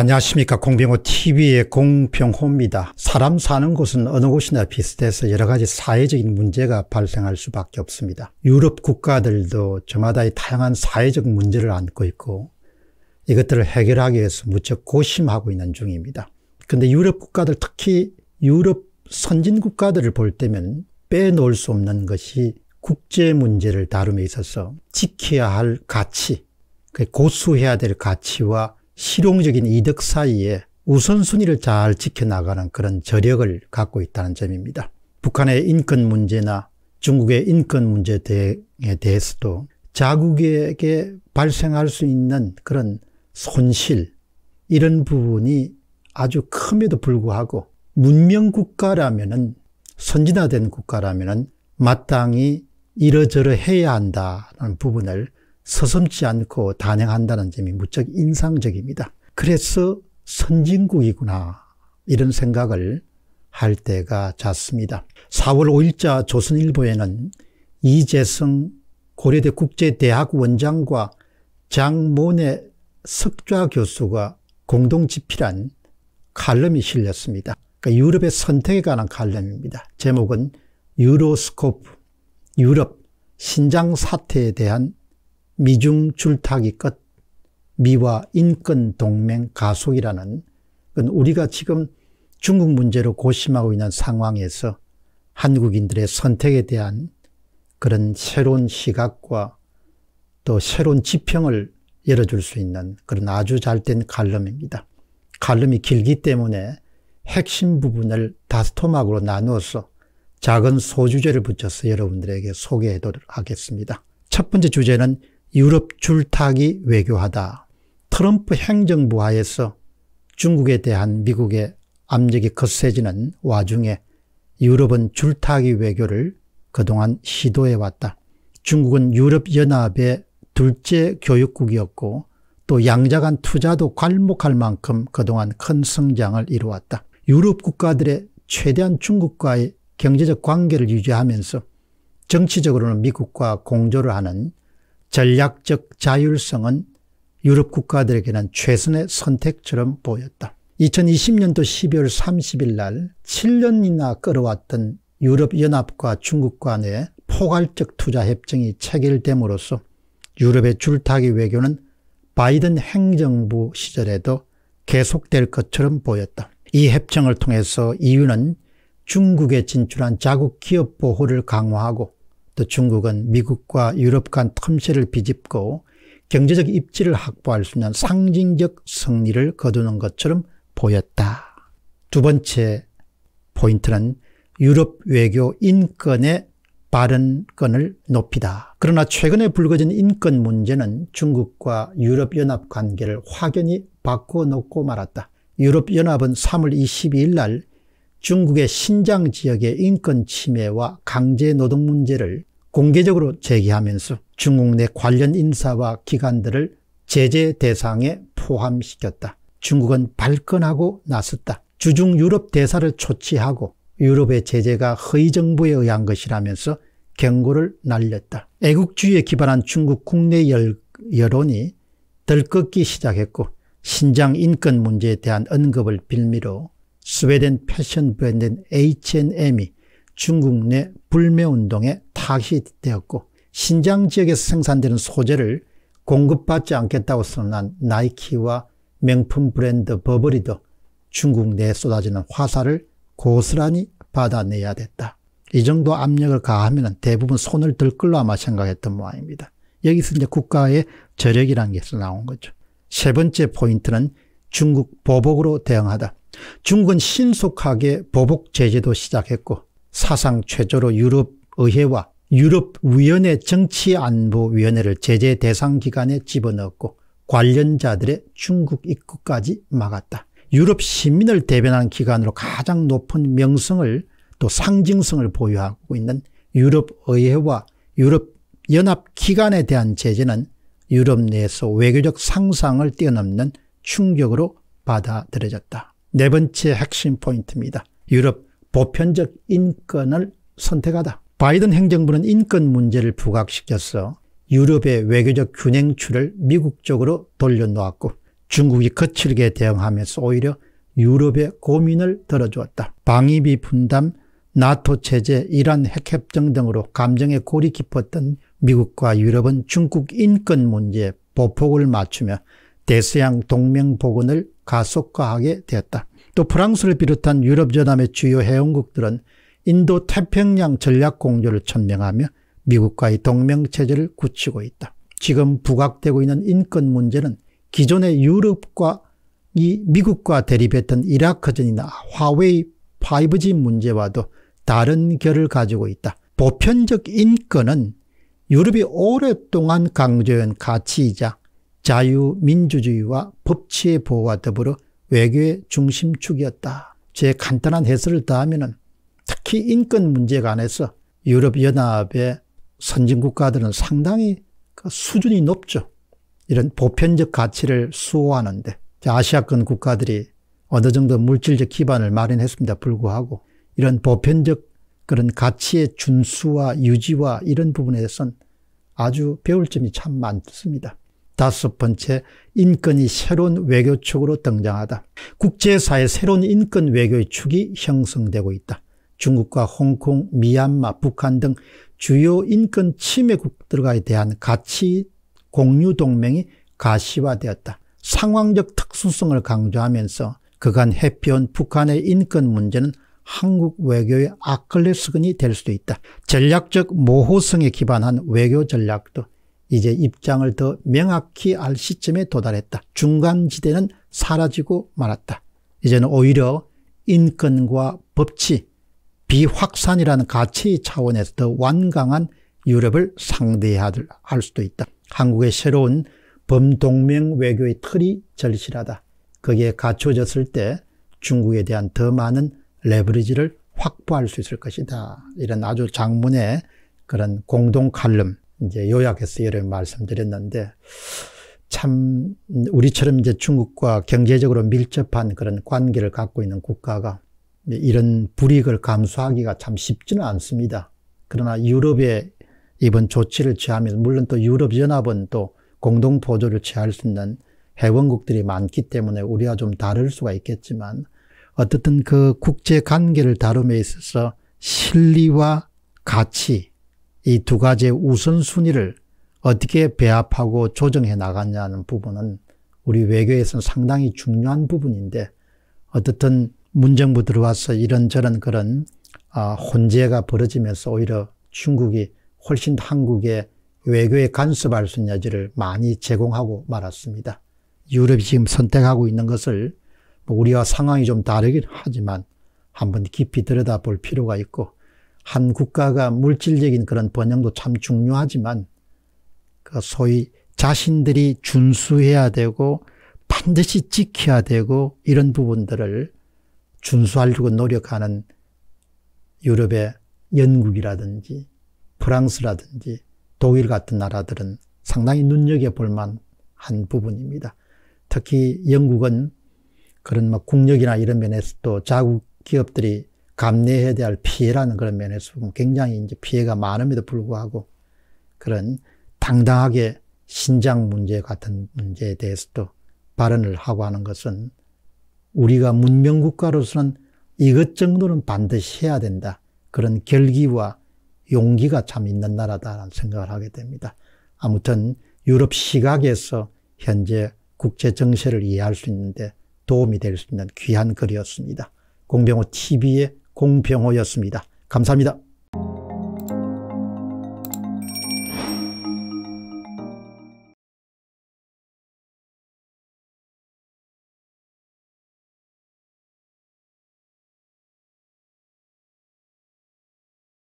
안녕하십니까 공병호 TV의 공병호입니다. 사람 사는 곳은 어느 곳이나 비슷해서 여러 가지 사회적인 문제가 발생할 수밖에 없습니다. 유럽 국가들도 저마다의 다양한 사회적 문제를 안고 있고 이것들을 해결하기 위해서 무척 고심하고 있는 중입니다. 근데 유럽 국가들 특히 유럽 선진 국가들을 볼 때면 빼놓을 수 없는 것이 국제 문제를 다룸에 있어서 지켜야 할 가치, 그 고수해야 될 가치와 실용적인 이득 사이에 우선순위를 잘 지켜나가는 그런 저력을 갖고 있다는 점입니다. 북한의 인권 문제나 중국의 인권 문제에 대해서도 자국에게 발생할 수 있는 그런 손실 이런 부분이 아주 큼에도 불구하고 문명국가라면은 선진화된 국가라면은 마땅히 이러저러 해야 한다는 부분을 서슴지 않고 단행한다는 점이 무척 인상적입니다. 그래서 선진국이구나 이런 생각을 할 때가 잦습니다. 4월 5일자 조선일보에는 이재성 고려대 국제대학 원장과 장모네 석좌 교수가 공동 집필한 칼럼이 실렸습니다. 그러니까 유럽의 선택에 관한 칼럼입니다. 제목은 유로스코프, 유럽 신장 사태에 대한 미중 줄타기 끝, 미와 인권 동맹 가속이라는 건 우리가 지금 중국 문제로 고심하고 있는 상황에서 한국인들의 선택에 대한 그런 새로운 시각과 또 새로운 지평을 열어줄 수 있는 그런 아주 잘된 칼럼입니다. 칼럼이 길기 때문에 핵심 부분을 다섯 토막으로 나누어서 작은 소주제를 붙여서 여러분들에게 소개하도록 하겠습니다. 첫 번째 주제는 유럽 줄타기 외교하다. 트럼프 행정부 하에서 중국에 대한 미국의 압력이 거세지는 와중에 유럽은 줄타기 외교를 그동안 시도해왔다. 중국은 유럽연합의 둘째 교육국이었고 또 양자간 투자도 괄목할 만큼 그동안 큰 성장을 이루었다. 유럽 국가들의 최대한 중국과의 경제적 관계를 유지하면서 정치적으로는 미국과 공조를 하는 전략적 자율성은 유럽 국가들에게는 최선의 선택처럼 보였다. 2020년도 12월 30일 날 7년이나 끌어왔던 유럽연합과 중국 간의 포괄적 투자 협정이 체결됨으로써 유럽의 줄타기 외교는 바이든 행정부 시절에도 계속될 것처럼 보였다. 이 협정을 통해서 EU는 중국에 진출한 자국 기업 보호를 강화하고 또 중국은 미국과 유럽 간 틈새를 비집고 경제적 입지를 확보할 수 있는 상징적 승리를 거두는 것처럼 보였다. 두 번째 포인트는 유럽 외교 인권의 발언권을 높이다. 그러나 최근에 불거진 인권 문제는 중국과 유럽연합 관계를 확연히 바꿔놓고 말았다. 유럽연합은 3월 22일 날 중국의 신장 지역의 인권 침해와 강제 노동 문제를 공개적으로 제기하면서 중국 내 관련 인사와 기관들을 제재 대상에 포함시켰다. 중국은 발끈하고 나섰다. 주중 유럽 대사를 초치하고 유럽의 제재가 허위 정부에 의한 것이라면서 경고를 날렸다. 애국주의에 기반한 중국 국내 열, 여론이 덜꺾기 시작했고 신장 인권 문제에 대한 언급을 빌미로 스웨덴 패션 브랜드 H&M이 중국 내 불매운동에 파기되었고 신장 지역에서 생산되는 소재를 공급받지 않겠다고 선언한 나이키와 명품 브랜드 버버리도 중국 내에 쏟아지는 화살을 고스란히 받아내야 됐다. 이 정도 압력을 가하면 대부분 손을 들 걸로 아마 생각했던 모양입니다. 여기서 이제 국가의 저력이라는 게 나온 거죠. 세 번째 포인트는 중국 보복으로 대응하다. 중국은 신속하게 보복 제재도 시작했고 사상 최저로 유럽 의회와 유럽위원회 정치안보위원회를 제재 대상 기간에 집어넣었고 관련자들의 중국 입국까지 막았다. 유럽 시민을 대변하는 기관으로 가장 높은 명성을 또 상징성을 보유하고 있는 유럽의회와 유럽연합기관에 대한 제재는 유럽 내에서 외교적 상상을 뛰어넘는 충격으로 받아들여졌다. 네 번째 핵심 포인트입니다. 유럽 보편적 인권을 선택하다. 바이든 행정부는 인권 문제를 부각시켜서 유럽의 외교적 균행추를 미국 쪽으로 돌려놓았고 중국이 거칠게 대응하면서 오히려 유럽의 고민을 덜어주었다 방위비 분담, 나토 체제, 이란 핵협정 등으로 감정의 골이 깊었던 미국과 유럽은 중국 인권 문제에 보폭을 맞추며 대서양 동맹 복원을 가속화하게 되었다. 또 프랑스를 비롯한 유럽 연합의 주요 회원국들은 인도 태평양 전략 공조를 천명하며 미국과의 동맹체제를 굳히고 있다. 지금 부각되고 있는 인권 문제는 기존의 유럽과 이 미국과 대립했던 이라크전이나 화웨이 5G 문제와도 다른 결을 가지고 있다. 보편적 인권은 유럽이 오랫동안 강조한 가치이자 자유민주주의와 법치의 보호와 더불어 외교의 중심축이었다. 제 간단한 해설을 더하면 특히 인권 문제 관해서 유럽연합의 선진국가들은 상당히 그 수준이 높죠. 이런 보편적 가치를 수호하는데 아시아권 국가들이 어느 정도 물질적 기반을 마련했습니다. 불구하고 이런 보편적 그런 가치의 준수와 유지와 이런 부분에선 아주 배울 점이 참 많습니다. 다섯 번째, 인권이 새로운 외교 축으로 등장하다. 국제사회 새로운 인권 외교의 축이 형성되고 있다. 중국과 홍콩, 미얀마, 북한 등 주요 인권 침해국들과에 대한 가치 공유 동맹이 가시화되었다. 상황적 특수성을 강조하면서 그간 해피온 북한의 인권 문제는 한국 외교의 아클레스건이 될 수도 있다. 전략적 모호성에 기반한 외교 전략도 이제 입장을 더 명확히 알 시점에 도달했다. 중간지대는 사라지고 말았다. 이제는 오히려 인권과 법치, 비확산이라는 가치 차원에서 더 완강한 유럽을 상대할 수도 있다. 한국의 새로운 범동맹 외교의 틀이 절실하다. 거기에 갖춰졌을 때 중국에 대한 더 많은 레버리지를 확보할 수 있을 것이다. 이런 아주 장문의 그런 공동 칼럼, 이제 요약해서 여러 말씀드렸는데, 참, 우리처럼 이제 중국과 경제적으로 밀접한 그런 관계를 갖고 있는 국가가 네, 이런 불이익을 감수하기가 참 쉽지는 않습니다. 그러나 유럽의 이번 조치를 취하면 물론 또 유럽연합은 또 공동보조를 취할 수 있는 회원국들이 많기 때문에 우리와 좀 다를 수가 있겠지만 어떻든 그 국제관계를 다룸에 있어서 실리와 가치 이 두 가지의 우선순위를 어떻게 배합하고 조정해 나갔냐는 부분은 우리 외교에서는 상당히 중요한 부분인데 어떻든 문정부 들어와서 이런저런 그런 아, 혼재가 벌어지면서 오히려 중국이 훨씬 한국의 외교에 간섭할 수 있는 여지를 많이 제공하고 말았습니다. 유럽이 지금 선택하고 있는 것을 뭐 우리와 상황이 좀 다르긴 하지만 한번 깊이 들여다볼 필요가 있고 한 국가가 물질적인 그런 번영도 참 중요하지만 그 소위 자신들이 준수해야 되고 반드시 지켜야 되고 이런 부분들을 준수하려고 노력하는 유럽의 영국이라든지 프랑스라든지 독일 같은 나라들은 상당히 눈여겨볼 만한 부분입니다. 특히 영국은 그런 막 뭐 국력이나 이런 면에서도 자국 기업들이 감내해야 될 피해라는 그런 면에서 보면 굉장히 이제 피해가 많음에도 불구하고 그런 당당하게 신장 문제 같은 문제에 대해서도 발언을 하고 하는 것은 우리가 문명국가로서는 이것 정도는 반드시 해야 된다. 그런 결기와 용기가 참 있는 나라다라는 생각을 하게 됩니다. 아무튼 유럽 시각에서 현재 국제 정세를 이해할 수 있는데 도움이 될 수 있는 귀한 글이었습니다. 공병호 TV의 공병호였습니다. 감사합니다.